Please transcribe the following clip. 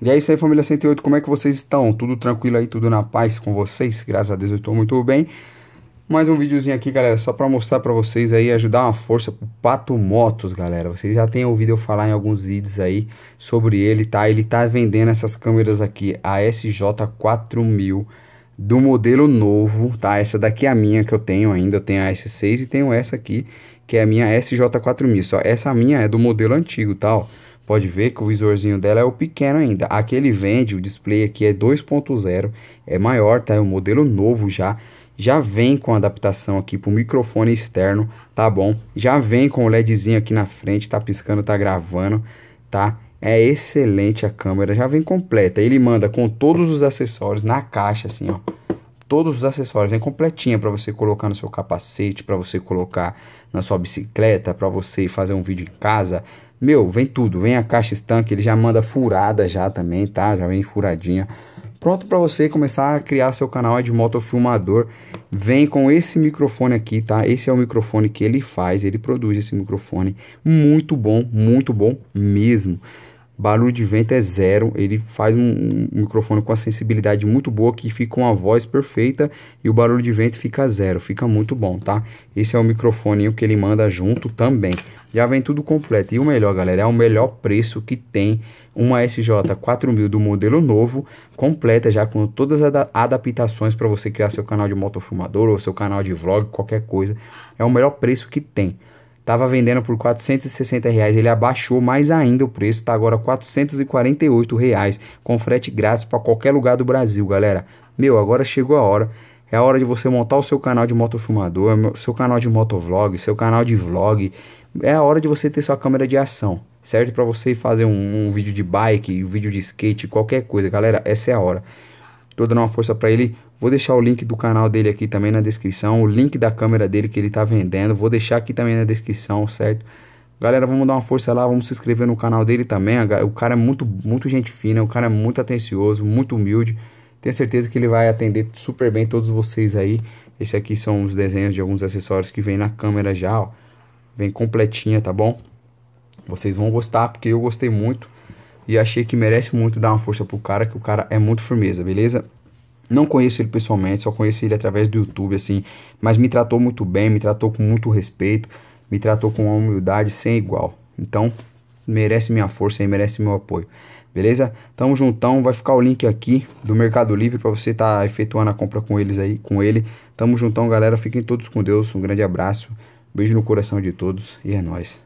E é isso aí, família 108. Como é que vocês estão? Tudo tranquilo aí, tudo na paz com vocês? Graças a Deus eu estou muito bem. Mais um videozinho aqui, galera, só para mostrar para vocês aí, ajudar uma força pro Pato Motos, galera. Vocês já têm ouvido eu falar em alguns vídeos aí sobre ele, tá? Ele tá vendendo essas câmeras aqui, a SJ4000 do modelo novo, tá? Essa daqui é a minha que eu tenho ainda, eu tenho a S6 e tenho essa aqui, que é a minha SJ4000. Só essa minha é do modelo antigo, tá? Ó. Pode ver que o visorzinho dela é o pequeno ainda. Aqui ele vende, o display aqui é 2.0, é maior, tá? É um modelo novo já. Já vem com adaptação aqui pro microfone externo, tá bom? Já vem com o LEDzinho aqui na frente, tá piscando, tá gravando, tá? É excelente a câmera, já vem completa. Ele manda com todos os acessórios na caixa, assim, ó todos os acessórios, vem completinha para você colocar no seu capacete, para você colocar na sua bicicleta, para você fazer um vídeo em casa, meu, vem tudo, vem a caixa estanque, ele já manda furada já também, tá? Já vem furadinha. Pronto para você começar a criar seu canal é de motofilmador. Vem com esse microfone aqui, tá? Esse é o microfone que ele faz, ele produz esse microfone. Muito bom, muito bom mesmo. Barulho de vento é zero, ele faz um, um, microfone com a sensibilidade muito boa que fica uma voz perfeita e o barulho de vento fica zero, fica muito bom, tá? Esse é o microfone que ele manda junto também. Já vem tudo completo. E o melhor, galera, é o melhor preço que tem uma SJ4000 do modelo novo, completa já com todas as adaptações para você criar seu canal de motofumador ou seu canal de vlog, qualquer coisa. É o melhor preço que tem. Tava vendendo por 460 reais, ele abaixou mais ainda o preço, tá agora 448 reais, com frete grátis para qualquer lugar do Brasil, galera. Meu, agora chegou a hora. É a hora de você montar o seu canal de motofilmador, seu canal de motovlog, seu canal de vlog. É a hora de você ter sua câmera de ação, certo? Para você fazer um, um vídeo de bike, um vídeo de skate, qualquer coisa, galera. Essa é a hora. Estou dando uma força para ele. Vou deixar o link do canal dele aqui também na descrição. O link da câmera dele que ele está vendendo. Vou deixar aqui também na descrição, certo? Galera, vamos dar uma força lá, vamos se inscrever no canal dele também. O cara é muito, muito gente fina, o cara é muito atencioso, muito humilde. Tenho certeza que ele vai atender super bem todos vocês aí. Esse aqui são os desenhos de alguns acessórios que vem na câmera já, ó. Vem completinha, tá bom? Vocês vão gostar, porque eu gostei muito e achei que merece muito dar uma força pro cara, que o cara é muito firmeza, beleza? Não conheço ele pessoalmente, só conheci ele através do YouTube, assim, mas me tratou muito bem, me tratou com muito respeito, me tratou com uma humildade sem igual. Então, merece minha força e merece meu apoio. Beleza? Tamo juntão, vai ficar o link aqui do Mercado Livre para você estar tá efetuando a compra com eles aí, com ele. Tamo juntão, galera. Fiquem todos com Deus. Um grande abraço. beijo no coração de todos e é nós.